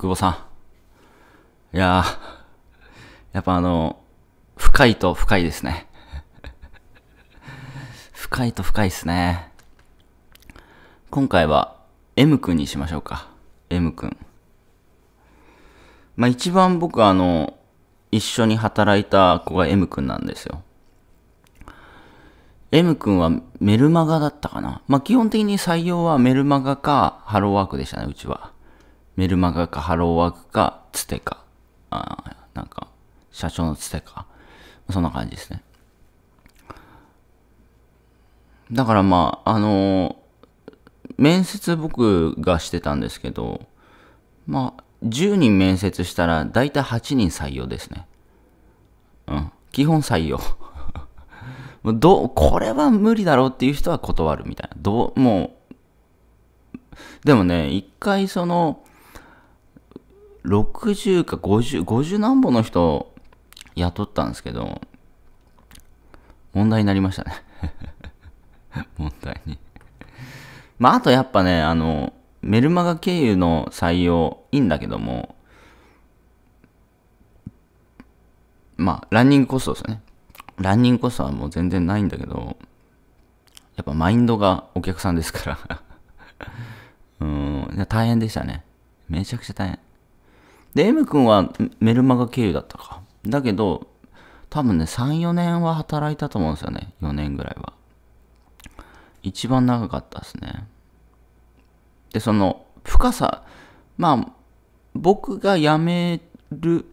久保さん。いやー、やっぱあの、深いと深いですね。深いと深いですね。今回は M 君にしましょうか。M 君。まあ一番僕あの、一緒に働いた子が M 君なんですよ。M 君はメルマガだったかな。まあ基本的に採用はメルマガかハローワークでしたね、うちは。メルマガかハローワークかツテか、あなんか、社長のツテか、そんな感じですね。だからまあ、あの面接僕がしてたんですけど、まあ、10人面接したら大体8人採用ですね。うん。基本採用。もうどう、これは無理だろうっていう人は断るみたいな。どう、もう、でもね、一回その、60か50、50何本の人雇ったんですけど、問題になりましたね 問題にまあ、あとやっぱね、あの、メルマガ経由の採用いいんだけども、まあ、ランニングコストですね。ランニングコストはもう全然ないんだけど、やっぱマインドがお客さんですから うん、大変でしたね。めちゃくちゃ大変。で、M 君はメルマガ経由だったか。だけど、多分ね、3、4年は働いたと思うんですよね。4年ぐらいは。一番長かったですね。で、その、深さ、まあ、僕が辞める、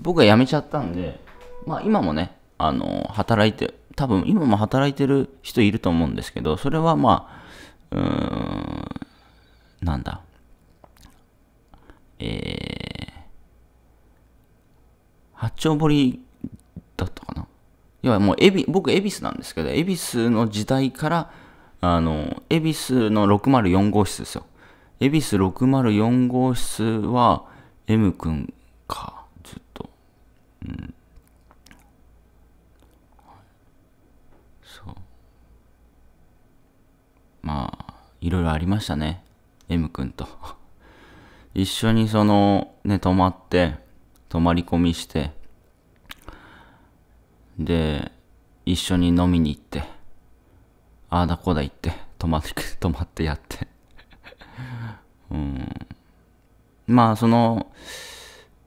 僕が辞めちゃったんで、まあ今もね、あの、働いて、多分今も働いてる人いると思うんですけど、それはまあ、うーん、なんだ、えー、八丁堀だったかな要はもうエビ僕恵比寿なんですけど恵比寿の時代からあの恵比寿の604号室ですよ恵比寿604号室は M 君かずっとうんそうまあいろいろありましたね M 君と。一緒にその、ね、泊まって、泊まり込みして、で、一緒に飲みに行って、ああだこだ行って、泊まって、泊まってやって うん。まあ、その、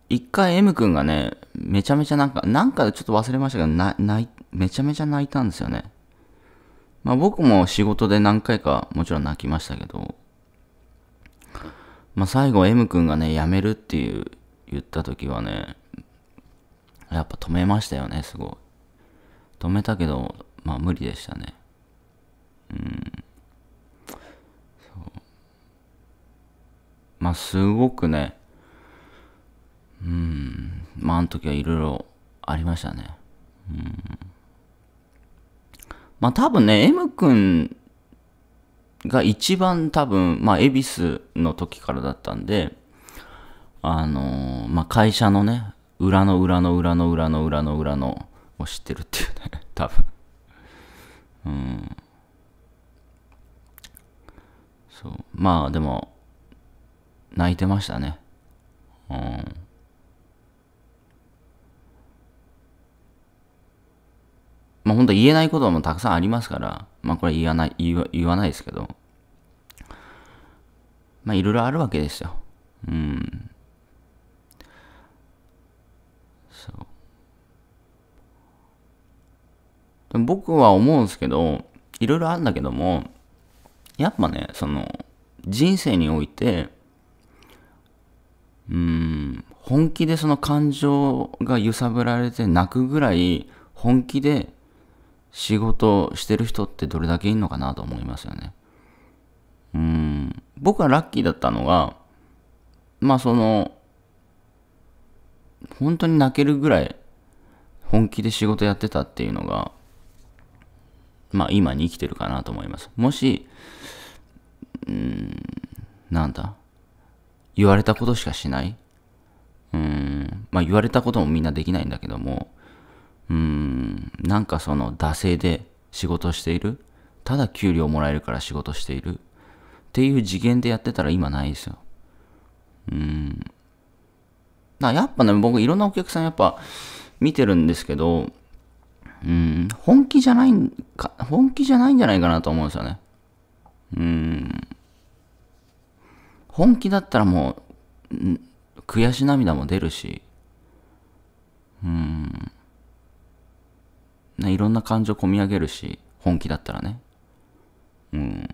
一回 M 君がね、めちゃめちゃなんか、なんかちょっと忘れましたけど、な、泣、めちゃめちゃ泣いたんですよね。まあ僕も仕事で何回かもちろん泣きましたけど、まあ、最後 M 君がね、辞めるっていう言った時はね、やっぱ止めましたよね、すごい。止めたけど、まあ無理でしたね。うん。そう。まあすごくね、うん。まああの時はいろいろありましたね。うん。まあ多分ね、M 君が一番多分、まあ、恵比寿の時からだったんで、あのー、まあ、会社のね、裏の裏の裏の裏の裏の裏のを知ってるっていうね、多分。うん。そう。まあ、でも、泣いてましたね。うん。本当言えないこともたくさんありますから、まあこれ言わない、言わないですけど、まあいろいろあるわけですよ。うん。そう。でも僕は思うんですけど、いろいろあるんだけども、やっぱね、その、人生において、うん、本気でその感情が揺さぶられて泣くぐらい、本気で仕事してる人ってどれだけいんのかなと思いますよね。うん、僕はラッキーだったのが、まあその、本当に泣けるぐらい本気で仕事やってたっていうのが、まあ今に生きてるかなと思います。もし、うん、なんだ、言われたことしかしない。うん、まあ言われたこともみんなできないんだけども、うーん、なんかその惰性で仕事している。ただ給料もらえるから仕事している。っていう次元でやってたら今ないですよ。うん。やっぱね、僕いろんなお客さんやっぱ見てるんですけど、うん、本気じゃないんか、本気じゃないんじゃないかなと思うんですよね。うん。本気だったらもう、悔し涙も出るし、うん。いろんな感情込み上げるし、本気だったらね。うん。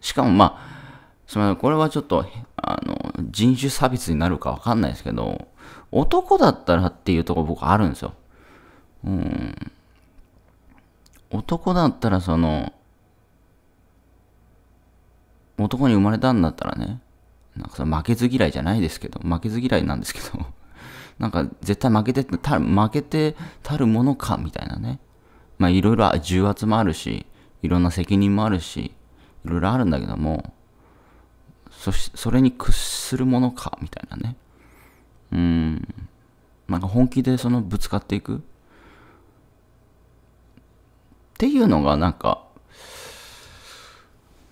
しかもまあ、すみません、これはちょっと、あの、人種差別になるかわかんないですけど、男だったらっていうとこ僕あるんですよ。うん。男だったらその、男に生まれたんだったらね、なんかそ負けず嫌いじゃないですけど、負けず嫌いなんですけどなんか絶対負けてた負けてたるものか、みたいなね。まあいろいろ重圧もあるし、いろんな責任もあるし、いろいろあるんだけども、そし、それに屈するものか、みたいなね。うん。なんか本気でそのぶつかっていく。っていうのがなんか、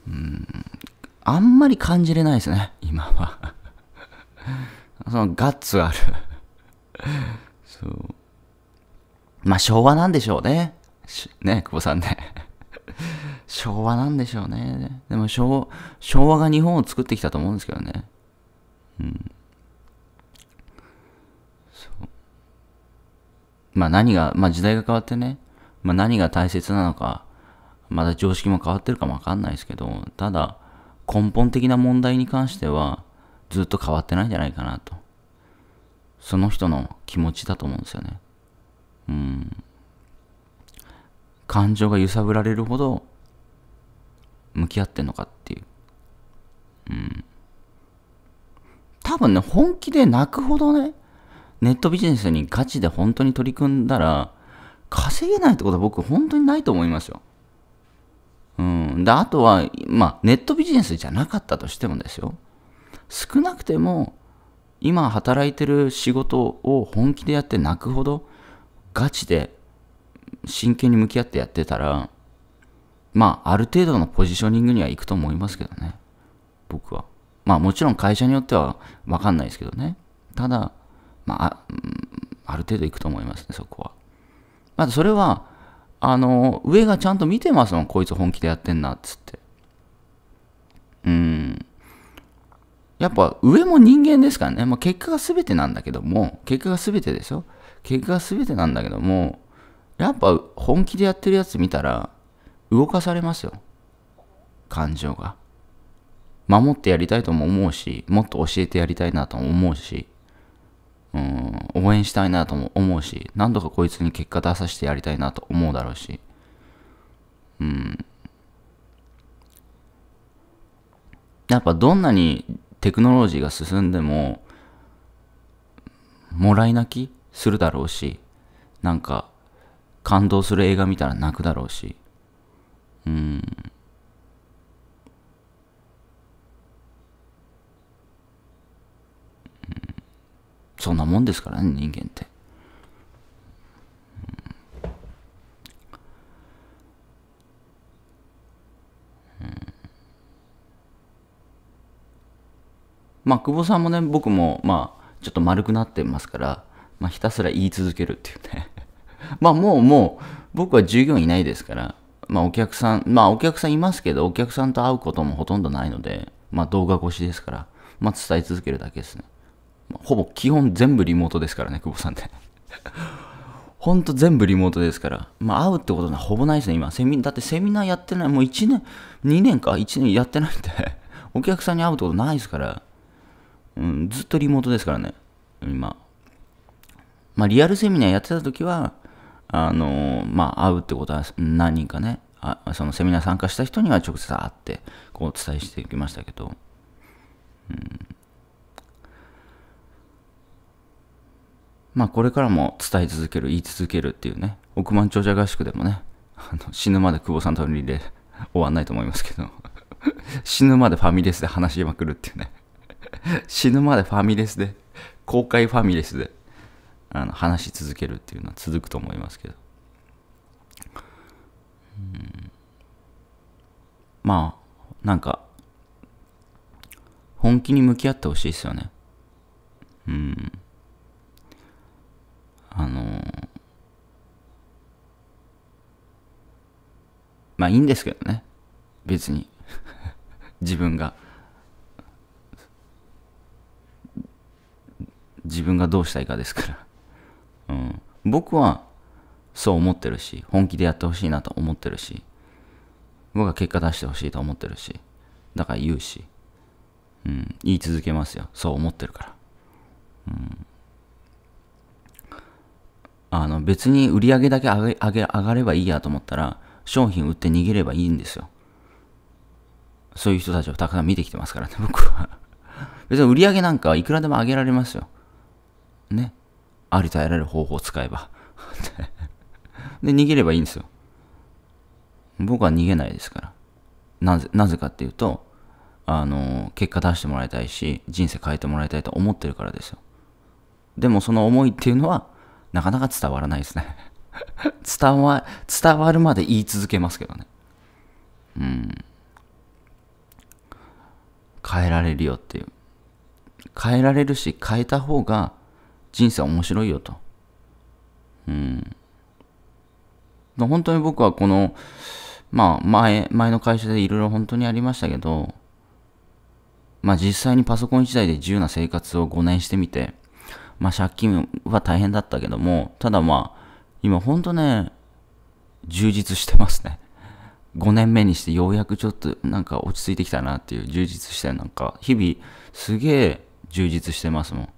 うん、あんまり感じれないですね、今は。そのガッツある そう。まあ、昭和なんでしょうね。ね、久保さんね。昭和なんでしょうね。でも昭、昭和が日本を作ってきたと思うんですけどね。うん。そう。まあ何が、まあ時代が変わってね、まあ何が大切なのか、まだ常識も変わってるかもわかんないですけど、ただ、根本的な問題に関しては、ずっと変わってないんじゃないかなと。その人の気持ちだと思うんですよね。うん。感情が揺さぶられるほど向き合ってんのかっていう。うん。多分ね、本気で泣くほどね、ネットビジネスにガチで本当に取り組んだら、稼げないってことは僕本当にないと思いますよ。うん。で、あとは、まあ、ネットビジネスじゃなかったとしてもですよ。少なくても、今働いてる仕事を本気でやって泣くほどガチで真剣に向き合ってやってたらまあある程度のポジショニングにはいくと思いますけどね僕はまあもちろん会社によっては分かんないですけどねただまあある程度いくと思いますねそこはまあそれはあの上がちゃんと見てますもんこいつ本気でやってんなっつってうんやっぱ上も人間ですからね、まあ、結果が全てなんだけども、結果が全てでしょ結果が全てなんだけども、やっぱ本気でやってるやつ見たら、動かされますよ。感情が。守ってやりたいとも思うし、もっと教えてやりたいなとも思うし、うん、応援したいなとも思うし、何度かこいつに結果出させてやりたいなと思うだろうし、うん。やっぱどんなにテクノロジーが進んでも、もらい泣きするだろうし、なんか、感動する映画見たら泣くだろうし、うん。そんなもんですからね、人間って。まあ、久保さんもね、僕も、まあ、ちょっと丸くなってますから、まあ、ひたすら言い続けるっていうね。まあ、もう、もう、僕は従業員いないですから、まあ、お客さん、まあ、お客さんいますけど、お客さんと会うこともほとんどないので、まあ、動画越しですから、まあ、伝え続けるだけですね。まあ、ほぼ基本全部リモートですからね、久保さんって。ほんと全部リモートですから。まあ、会うってことはほぼないですね、今。セミ、だってセミナーやってない、もう1年、2年か、1年やってないんで、お客さんに会うってことないですから、うん、ずっとリモートですからね、今。まあ、リアルセミナーやってた時は、あのー、まあ、会うってことは何人かね、あそのセミナー参加した人には直接会って、こう、お伝えしてきましたけど、うん。まあ、これからも伝え続ける、言い続けるっていうね、億万長者合宿でもね、あの死ぬまで久保さんとのリレー終わんないと思いますけど、死ぬまでファミレスで話しまくるっていうね 死ぬまでファミレスで、公開ファミレスで、あの、話し続けるっていうのは続くと思いますけど。うん、まあ、なんか、本気に向き合ってほしいですよね。うん。あのー、まあいいんですけどね。別に。自分が。自分がどうしたいかですから、うん、僕はそう思ってるし本気でやってほしいなと思ってるし僕は結果出してほしいと思ってるしだから言うし、うん、言い続けますよそう思ってるから、うん、あの別に売り上げだけ上げ上げ上がればいいやと思ったら商品売って逃げればいいんですよそういう人たちをたくさん見てきてますからね僕は別に売り上げなんかいくらでも上げられますよね、ありとあらゆる方法を使えば。で、逃げればいいんですよ。僕は逃げないですから。なぜ、なぜかっていうと、あの、結果出してもらいたいし、人生変えてもらいたいと思ってるからですよ。でもその思いっていうのは、なかなか伝わらないですね。伝わ、伝わるまで言い続けますけどね。うん。変えられるよっていう。変えられるし、変えた方が人生面白いよと。うん。本当に僕はこの、まあ前、前の会社でいろいろ本当にありましたけど、まあ実際にパソコン1台で自由な生活を5年してみて、まあ借金は大変だったけども、ただまあ、今本当ね、充実してますね。5年目にしてようやくちょっとなんか落ち着いてきたなっていう充実してなんか日々すげえ充実してますもん。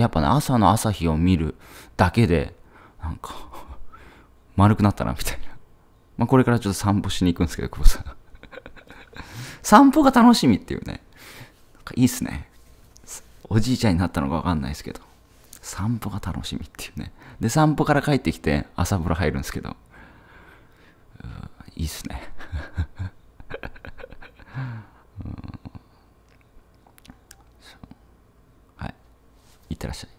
やっぱね、朝の朝日を見るだけで、なんか丸くなったな、みたいな。まあ、これからちょっと散歩しに行くんですけど、久保さん。散歩が楽しみっていうね。なんかいいっすね。おじいちゃんになったのかわかんないですけど。散歩が楽しみっていうね。で、散歩から帰ってきて朝風呂入るんですけど。いいっすね。いってらっしゃい。